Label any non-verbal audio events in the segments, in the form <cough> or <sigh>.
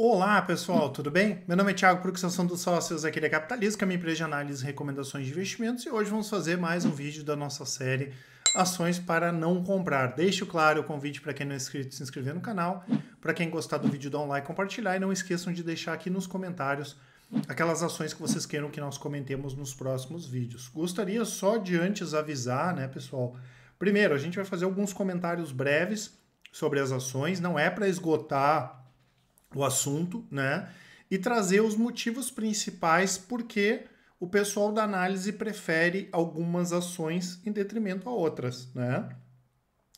Olá, pessoal, tudo bem? Meu nome é Thiago produção do Sol um dos sócios aqui da Capitalismo, que é minha empresa de análise e recomendações de investimentos, e hoje vamos fazer mais um vídeo da nossa série Ações para Não Comprar. Deixo claro o convite para quem não é inscrito se inscrever no canal, para quem gostar do vídeo, dá um like, compartilhar, e não esqueçam de deixar aqui nos comentários aquelas ações que vocês queiram que nós comentemos nos próximos vídeos. Gostaria só de antes avisar, né, pessoal? Primeiro, a gente vai fazer alguns comentários breves sobre as ações, não é para esgotar o assunto, né? E trazer os motivos principais porque o pessoal da análise prefere algumas ações em detrimento a outras, né?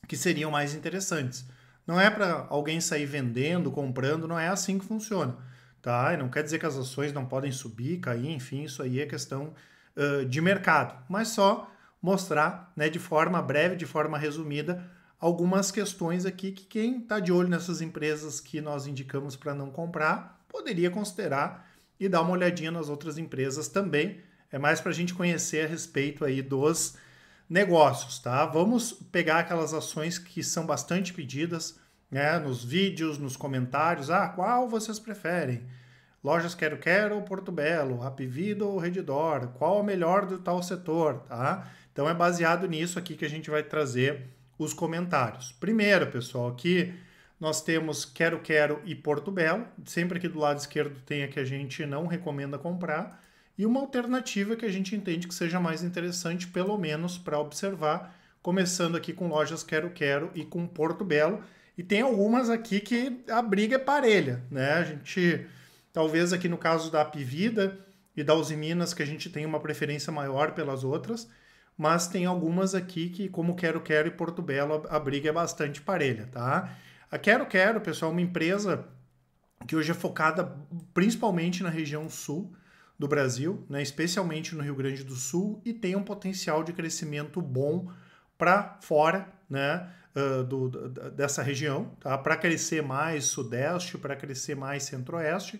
Que seriam mais interessantes. Não é para alguém sair vendendo, comprando, não é assim que funciona, tá? E não quer dizer que as ações não podem subir, cair, enfim, isso aí é questão uh, de mercado, mas só mostrar, né, de forma breve, de forma resumida, algumas questões aqui que quem está de olho nessas empresas que nós indicamos para não comprar poderia considerar e dar uma olhadinha nas outras empresas também. É mais para a gente conhecer a respeito aí dos negócios, tá? Vamos pegar aquelas ações que são bastante pedidas, né? Nos vídeos, nos comentários. Ah, qual vocês preferem? Lojas Quero Quero ou Porto Belo? Rapvido ou Redditor? Qual a é melhor do tal setor, tá? Então é baseado nisso aqui que a gente vai trazer os comentários. Primeiro, pessoal, aqui nós temos Quero Quero e Porto Belo. Sempre aqui do lado esquerdo tem a que a gente não recomenda comprar e uma alternativa que a gente entende que seja mais interessante, pelo menos para observar, começando aqui com lojas Quero Quero e com Porto Belo. E tem algumas aqui que a briga é parelha, né? A gente, talvez aqui no caso da Pivida e da Uzi Minas, que a gente tem uma preferência maior pelas outras, mas tem algumas aqui que, como Quero Quero e Porto Belo, a briga é bastante parelha, tá? A Quero Quero, pessoal, é uma empresa que hoje é focada principalmente na região sul do Brasil, né? especialmente no Rio Grande do Sul, e tem um potencial de crescimento bom para fora, né? Uh, do, dessa região, tá? para crescer mais Sudeste, para crescer mais Centro-Oeste.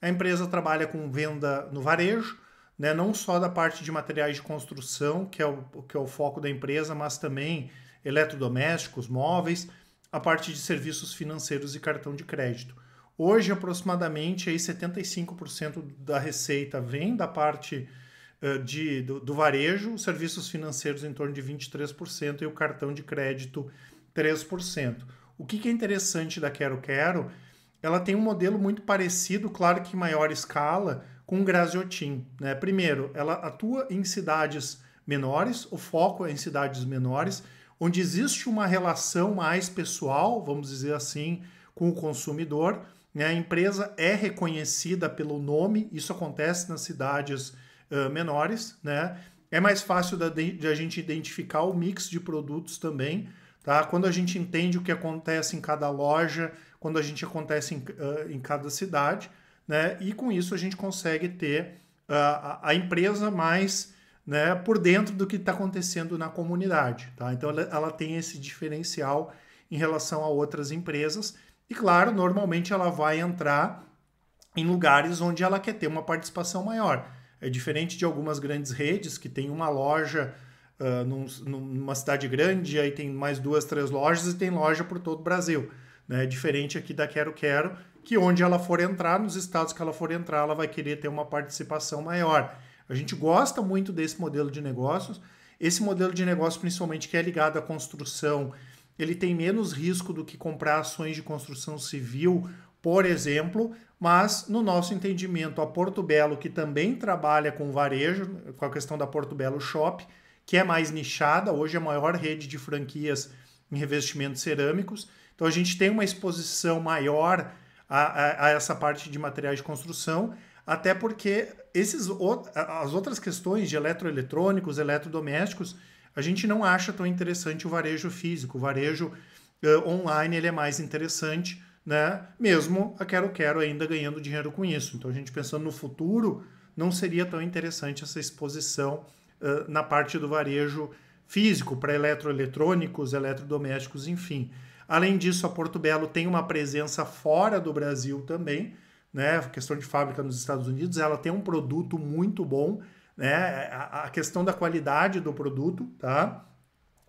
A empresa trabalha com venda no varejo, né, não só da parte de materiais de construção, que é o, que é o foco da empresa, mas também eletrodomésticos, móveis, a parte de serviços financeiros e cartão de crédito. Hoje, aproximadamente, aí 75% da receita vem da parte uh, de, do, do varejo, serviços financeiros em torno de 23% e o cartão de crédito 3%. O que, que é interessante da Quero Quero? Ela tem um modelo muito parecido, claro que em maior escala, com graziotin. Né? Primeiro, ela atua em cidades menores, o foco é em cidades menores, onde existe uma relação mais pessoal, vamos dizer assim, com o consumidor. Né? A empresa é reconhecida pelo nome, isso acontece nas cidades uh, menores. Né? É mais fácil da, de a gente identificar o mix de produtos também. Tá? Quando a gente entende o que acontece em cada loja, quando a gente acontece em, uh, em cada cidade, né? E com isso a gente consegue ter ah, a, a empresa mais né, por dentro do que está acontecendo na comunidade. Tá? Então ela, ela, tem esse diferencial em relação a outras empresas. E claro, normalmente ela vai entrar em lugares onde ela quer ter uma participação maior. É diferente de algumas grandes redes que tem uma loja uh, num, numa cidade grande, aí tem mais duas, três lojas e tem loja por todo o Brasil. Né? É diferente aqui da Quero Quero, que onde ela for entrar, nos estados que ela for entrar, ela vai querer ter uma participação maior. A gente gosta muito desse modelo de negócios. Esse modelo de negócio, principalmente que é ligado à construção, ele tem menos risco do que comprar ações de construção civil, por exemplo, mas no nosso entendimento, a Porto Belo, que também trabalha com varejo, com a questão da Porto Belo Shop, que é mais nichada, hoje é a maior rede de franquias em revestimentos cerâmicos. Então a gente tem uma exposição maior a, a, a essa parte de materiais de construção, até porque esses, as outras questões de eletroeletrônicos, eletrodomésticos, a gente não acha tão interessante o varejo físico. O varejo uh, online ele é mais interessante, né? Mesmo a Quero Quero ainda ganhando dinheiro com isso. Então a gente pensando no futuro, não seria tão interessante essa exposição uh, na parte do varejo físico para eletroeletrônicos, eletrodomésticos, enfim. Além disso, a Porto Belo tem uma presença fora do Brasil também, né? questão de fábrica nos Estados Unidos, ela tem um produto muito bom, né? A questão da qualidade do produto, tá?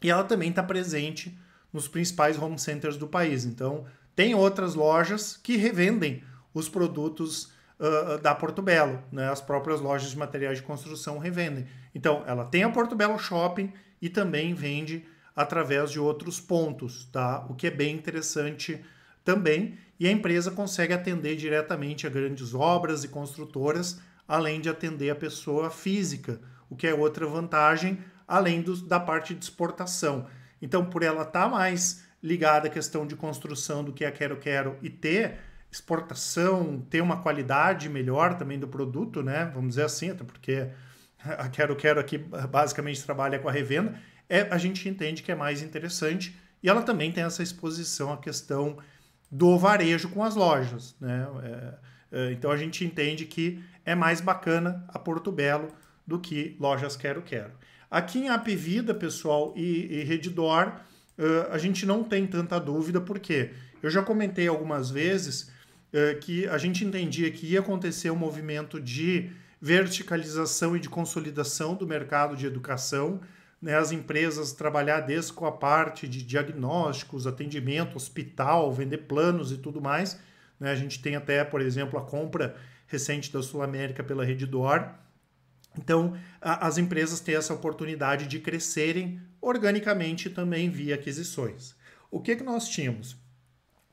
E ela também está presente nos principais home centers do país. Então, tem outras lojas que revendem os produtos uh, da Porto Belo, né? As próprias lojas de materiais de construção revendem. Então, ela tem a Porto Belo Shopping e também vende através de outros pontos, tá? O que é bem interessante também. E a empresa consegue atender diretamente a grandes obras e construtoras, além de atender a pessoa física, o que é outra vantagem, além do, da parte de exportação. Então, por ela estar tá mais ligada à questão de construção do que a é Quero Quero e ter exportação, ter uma qualidade melhor também do produto, né? Vamos dizer assim, até porque a Quero Quero aqui basicamente trabalha com a revenda é, a gente entende que é mais interessante. E ela também tem essa exposição à questão do varejo com as lojas. Né? É, é, então a gente entende que é mais bacana a Porto Belo do que lojas Quero Quero. Aqui em Apivida, pessoal, e, e Redditor, uh, a gente não tem tanta dúvida, porque eu já comentei algumas vezes uh, que a gente entendia que ia acontecer um movimento de verticalização e de consolidação do mercado de educação né, as empresas trabalhar desde com a parte de diagnósticos, atendimento, hospital, vender planos e tudo mais. Né? A gente tem até, por exemplo, a compra recente da Sul América pela Redditor. Então, a, as empresas têm essa oportunidade de crescerem organicamente também via aquisições. O que, que nós tínhamos?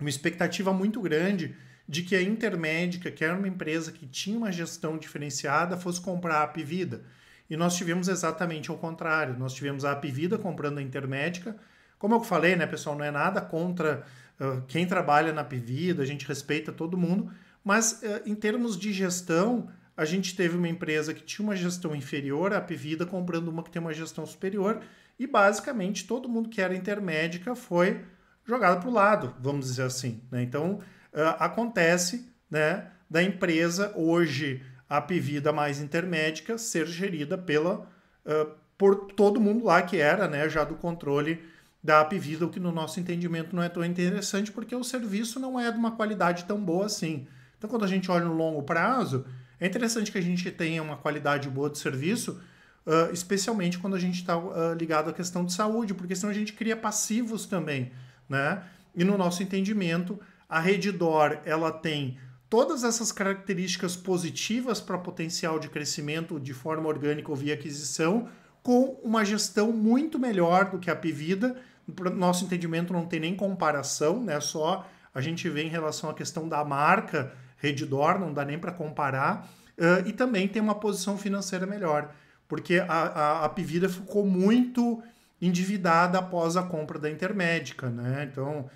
Uma expectativa muito grande de que a Intermédica, que era uma empresa que tinha uma gestão diferenciada, fosse comprar a Pivida e nós tivemos exatamente o contrário. Nós tivemos a Apivida comprando a Intermédica. Como eu falei, né, pessoal, não é nada contra uh, quem trabalha na Apivida, a gente respeita todo mundo, mas uh, em termos de gestão, a gente teve uma empresa que tinha uma gestão inferior, a Apivida comprando uma que tem uma gestão superior, e basicamente todo mundo que era intermédica foi jogado para o lado, vamos dizer assim. Né? Então, uh, acontece né, da empresa hoje a Pivida mais intermédica ser gerida pela uh, por todo mundo lá que era, né, já do controle da Apivida, o que no nosso entendimento não é tão interessante, porque o serviço não é de uma qualidade tão boa assim. Então, quando a gente olha no longo prazo, é interessante que a gente tenha uma qualidade boa de serviço, uh, especialmente quando a gente está uh, ligado à questão de saúde, porque senão a gente cria passivos também, né? E no nosso entendimento, a Redditor, ela tem todas essas características positivas para potencial de crescimento de forma orgânica ou via aquisição com uma gestão muito melhor do que a Pivida. nosso entendimento não tem nem comparação, né? Só a gente vê em relação à questão da marca Redditor, não dá nem para comparar. Uh, e também tem uma posição financeira melhor, porque a, a, a Pivida ficou muito endividada após a compra da Intermédica, né? Então,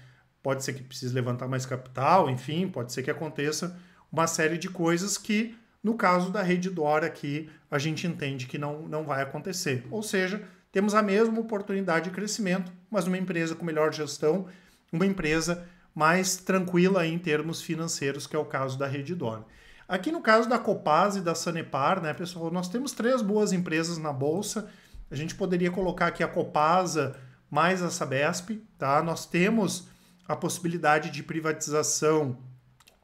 pode ser que precise levantar mais capital, enfim, pode ser que aconteça uma série de coisas que, no caso da rede Dora aqui, a gente entende que não, não vai acontecer. Ou seja, temos a mesma oportunidade de crescimento, mas uma empresa com melhor gestão, uma empresa mais tranquila em termos financeiros, que é o caso da rede Dora. Aqui no caso da Copaz e da Sanepar, né, pessoal, nós temos três boas empresas na bolsa. A gente poderia colocar aqui a Copasa mais a Sabesp, tá? Nós temos a possibilidade de privatização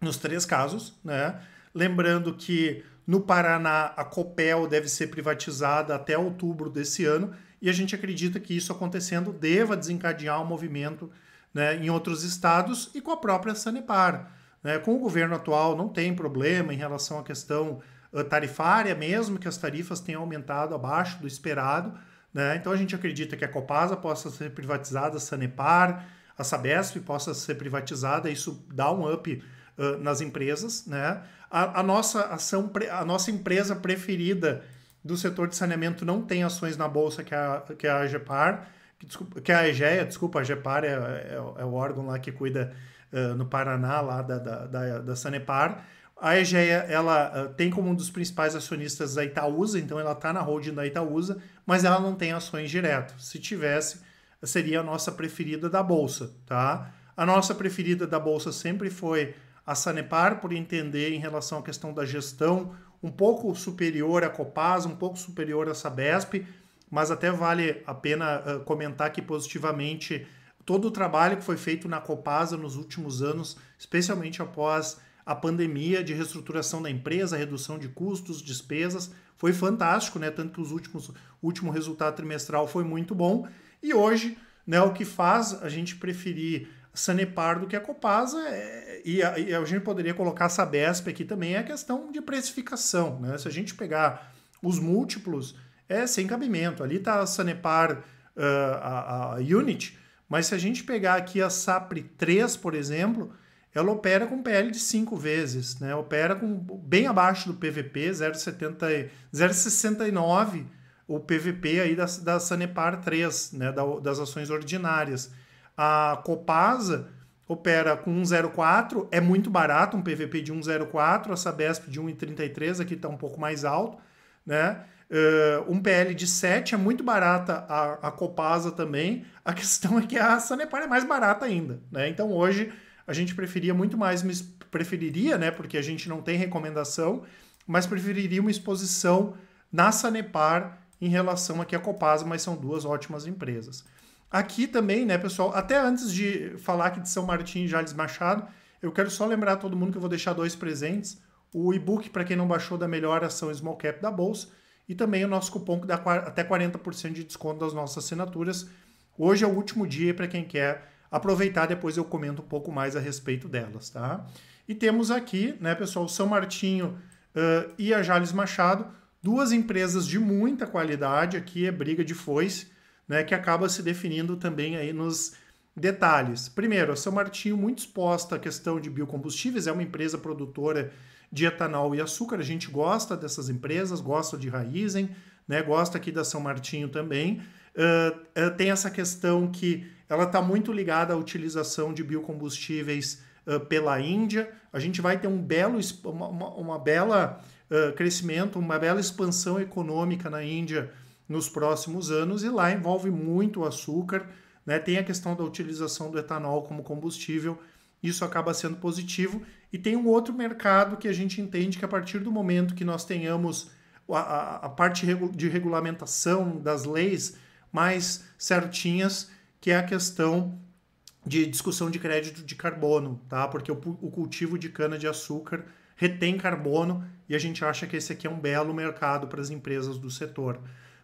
nos três casos, né? Lembrando que no Paraná a Copel deve ser privatizada até outubro desse ano e a gente acredita que isso acontecendo deva desencadear um movimento né, em outros estados e com a própria Sanepar. Né? Com o governo atual não tem problema em relação à questão uh, tarifária, mesmo que as tarifas tenham aumentado abaixo do esperado. Né? Então a gente acredita que a Copasa possa ser privatizada, a Sanepar, a Sabesp possa ser privatizada, isso dá um up uh, nas empresas, né? A, a nossa ação, a nossa empresa preferida do setor de saneamento não tem ações na bolsa que é a, que é a Gepar que, desculpa, que é a EGEA, desculpa, a Gepar é, é, é o órgão lá que cuida uh, no Paraná, lá da, da, da, da Sanepar. A EGEA ela, uh, tem como um dos principais acionistas a Itaúsa, então ela está na holding da Itaúsa, mas ela não tem ações direto. Se tivesse, seria a nossa preferida da bolsa, tá? A nossa preferida da bolsa sempre foi a Sanepar, por entender em relação à questão da gestão, um pouco superior à Copasa, um pouco superior à Sabesp, mas até vale a pena uh, comentar aqui positivamente todo o trabalho que foi feito na Copasa nos últimos anos, especialmente após a pandemia de reestruturação da empresa, redução de custos, despesas, foi fantástico, né? Tanto que os últimos, o último resultado trimestral foi muito bom. E hoje, né, o que faz a gente preferir Sanepar do que a Copasa, é, e, a, e a gente poderia colocar essa Sabesp aqui também, é a questão de precificação. Né? Se a gente pegar os múltiplos, é sem cabimento. Ali está a Sanepar, uh, a, a Unit, mas se a gente pegar aqui a SAPRE 3, por exemplo, ela opera com PL de 5 vezes, né? opera com bem abaixo do PVP, 0,69 o PVP aí da, da Sanepar 3, né, da, das ações ordinárias. A Copasa opera com 1,04, é muito barato, um PVP de 1,04, a Sabesp de 1,33, aqui está um pouco mais alto, né? Uh, um PL de 7 é muito barata a, a Copasa também. A <laughs> questão é que a Sanepar é mais barata ainda, né? Então hoje a gente preferia muito mais, preferiria, né? Porque a gente não tem recomendação, mas preferiria uma exposição na Sanepar em relação aqui à Copasa, mas são duas ótimas empresas. Aqui também, né, pessoal, até antes de falar aqui de São Martinho e Jales Machado, eu quero só lembrar a todo mundo que eu vou deixar dois presentes. O e-book, para quem não baixou, da melhor ação Small Cap da Bolsa, e também o nosso cupom que dá até 40% de desconto das nossas assinaturas. Hoje é o último dia para quem quer aproveitar, depois eu comento um pouco mais a respeito delas, tá? E temos aqui, né, pessoal, São Martinho uh, e a Jales Machado, duas empresas de muita qualidade, aqui é briga de foice, né, que acaba se definindo também aí nos detalhes. Primeiro, a São Martinho muito exposta à questão de biocombustíveis, é uma empresa produtora de etanol e açúcar, a gente gosta dessas empresas, gosta de Raizen, né, gosta aqui da São Martinho também. Uh, uh, tem essa questão que ela está muito ligada à utilização de biocombustíveis uh, pela Índia. A gente vai ter um belo, uma, uma, uma bela crescimento, uma bela expansão econômica na Índia nos próximos anos, e lá envolve muito o açúcar, né? tem a questão da utilização do etanol como combustível, isso acaba sendo positivo, e tem um outro mercado que a gente entende que a partir do momento que nós tenhamos a, a, a parte de regulamentação das leis mais certinhas, que é a questão de discussão de crédito de carbono, tá? Porque o, o cultivo de cana-de-açúcar retém carbono e a gente acha que esse aqui é um belo mercado para as empresas do setor.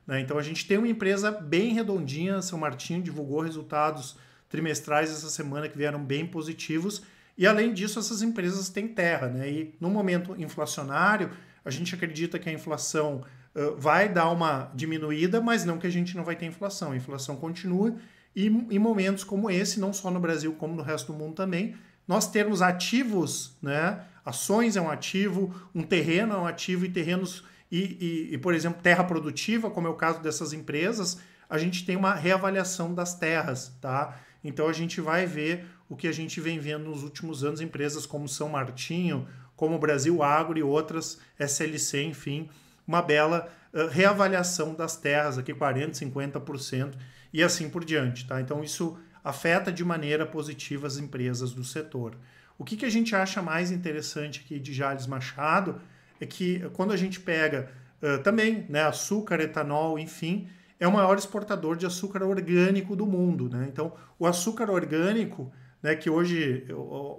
Né? Então a gente tem uma empresa bem redondinha, São Martinho divulgou resultados trimestrais essa semana que vieram bem positivos. E além disso, essas empresas têm terra, né? E no momento inflacionário, a gente acredita que a inflação uh, vai dar uma diminuída, mas não que a gente não vai ter inflação. A inflação continua e em momentos como esse, não só no Brasil, como no resto do mundo também, nós termos ativos, né? Ações é um ativo, um terreno é um ativo e terrenos e, e, e por exemplo, terra produtiva, como é o caso dessas empresas, a gente tem uma reavaliação das terras, tá? Então a gente vai ver o que a gente vem vendo nos últimos anos, empresas como São Martinho, como Brasil Agro e outras, SLC, enfim, uma bela reavaliação das terras, aqui 40%, 50% e assim por diante, tá? Então isso afeta de maneira positiva as empresas do setor. O que, que a gente acha mais interessante aqui de Jales Machado é que eh, quando a gente pega uh, também né, açúcar, etanol, enfim, é o maior exportador de açúcar orgânico do mundo. Né? Então, o açúcar orgânico, né, que hoje,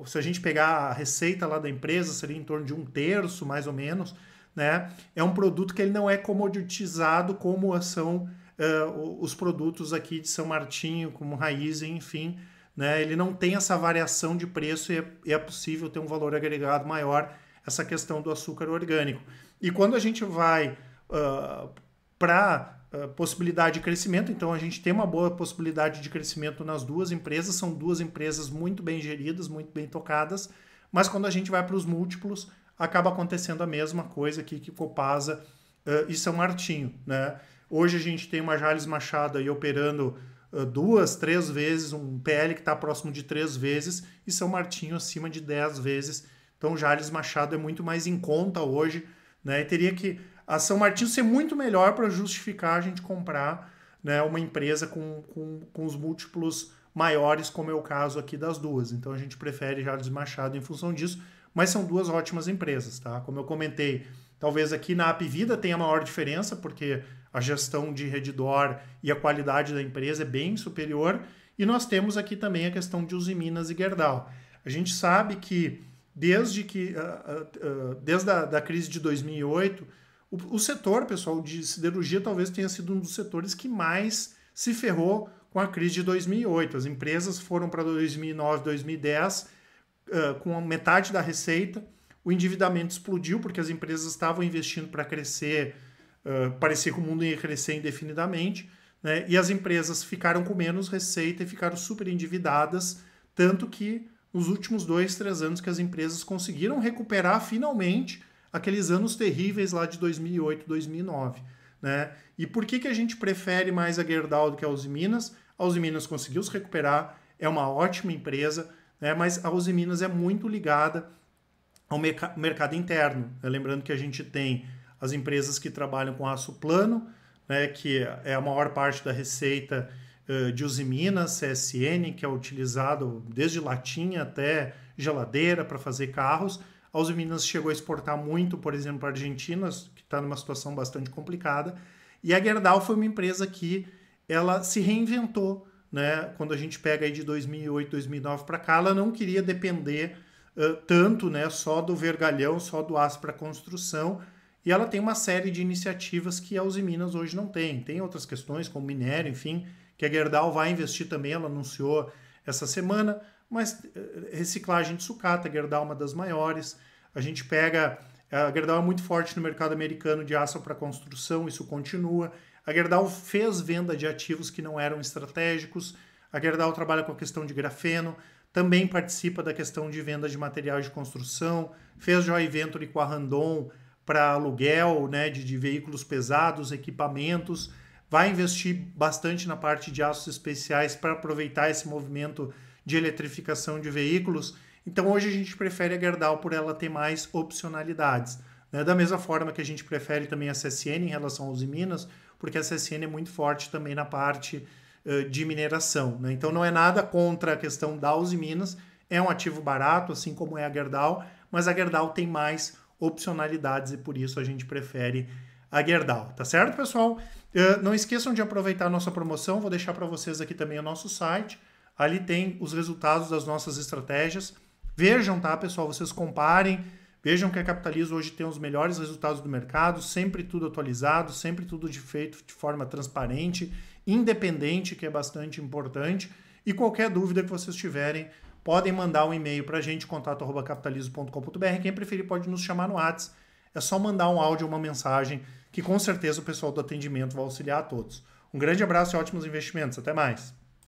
se a gente pegar a receita lá da empresa, seria em torno de um terço, mais ou menos, né, é um produto que ele não é comoditizado como ação uh, os produtos aqui de São Martinho, como raiz, enfim, né? Ele não tem essa variação de preço e é, e é possível ter um valor agregado maior essa questão do açúcar orgânico. E quando a gente vai uh, ah, para uh, ah, possibilidade de crescimento, então a gente tem uma boa possibilidade de crescimento nas duas empresas, são duas empresas muito bem geridas, muito bem tocadas, mas quando a gente vai para os múltiplos, acaba acontecendo a mesma coisa aqui que Copasa uh, e São Martinho, né? Hoje a gente tem uma Jales Machado aí operando uh, duas, três vezes, um PL que está próximo de três vezes e São Martinho acima de dez vezes. Então Jales Machado é muito mais em conta hoje, né? E teria que a São Martinho ser muito melhor para justificar a gente comprar né, uma empresa com, com, com os múltiplos maiores, como é o caso aqui das duas. Então a gente prefere Jales Machado em função disso, mas são duas ótimas empresas, tá? Como eu comentei, talvez aqui na App Vida tenha maior diferença, porque a gestão de redditor e a qualidade da empresa é bem superior. E nós temos aqui também a questão de Usiminas e Gerdau. A gente sabe que desde que uh, uh, desde a da crise de 2008, o, o setor, pessoal, de siderurgia talvez tenha sido um dos setores que mais se ferrou com a crise de 2008. As empresas foram para 2009, 2010 uh, com metade da receita. O endividamento explodiu porque as empresas estavam investindo para crescer, ah, parecia que o mundo ia crescer indefinidamente, né? e as empresas ficaram com menos receita e ficaram super endividadas, tanto que nos últimos dois, três anos que as empresas conseguiram recuperar finalmente aqueles anos terríveis lá de 2008, 2009. Né? E por que, que a gente prefere mais a Gerdau do que a Uzi Minas? A Uzi Minas conseguiu se recuperar, é uma ótima empresa, né? mas a Uzi Minas é muito ligada ao merc mercado interno. Né? Lembrando que a gente tem as empresas que trabalham com aço plano, né, que é a maior parte da receita uh, de usiminas, CSN, que é utilizado desde latinha até geladeira para fazer carros. A usiminas chegou a exportar muito, por exemplo, para a Argentina, que está numa situação bastante complicada. E a Gerdau foi uma empresa que ela se reinventou. Né? Quando a gente pega aí de 2008, 2009 para cá, ela não queria depender uh, tanto né, só do vergalhão, só do aço para construção, e ela tem uma série de iniciativas que a Uzi Minas hoje não tem. Tem outras questões, como minério, enfim, que a Gerdau vai investir também, ela anunciou essa semana, mas eh, reciclagem de sucata, a Gerdau é uma das maiores. A gente pega. A Gerdau é muito forte no mercado americano de aço para construção, isso continua. A Gerdau fez venda de ativos que não eram estratégicos. A Gerdau trabalha com a questão de grafeno, também participa da questão de venda de materiais de construção, fez joint venture com a Randon para aluguel né, de, de veículos pesados, equipamentos, vai investir bastante na parte de aços especiais para aproveitar esse movimento de eletrificação de veículos. Então hoje a gente prefere a Gerdau por ela ter mais opcionalidades. Né? Da mesma forma que a gente prefere também a CSN em relação aos Minas, porque a CSN é muito forte também na parte uh, de mineração. Né? Então não é nada contra a questão da Uzi Minas, é um ativo barato, assim como é a Gerdau, mas a Gerdau tem mais opcionalidades e por isso a gente prefere a Gerdau, tá certo, pessoal? Uh, não esqueçam de aproveitar a nossa promoção, vou deixar para vocês aqui também o nosso site. Ali tem os resultados das nossas estratégias. Vejam, tá, pessoal? Vocês comparem, vejam que a Capitalismo hoje tem os melhores resultados do mercado, sempre tudo atualizado, sempre tudo de feito de forma transparente, independente, que é bastante importante. E qualquer dúvida que vocês tiverem, podem mandar um e-mail para a gente, contato.capitalismo.com.br. Quem preferir pode nos chamar no WhatsApp. É só mandar um áudio, uma mensagem, que com certeza o pessoal do atendimento vai auxiliar a todos. Um grande abraço e ótimos investimentos. Até mais.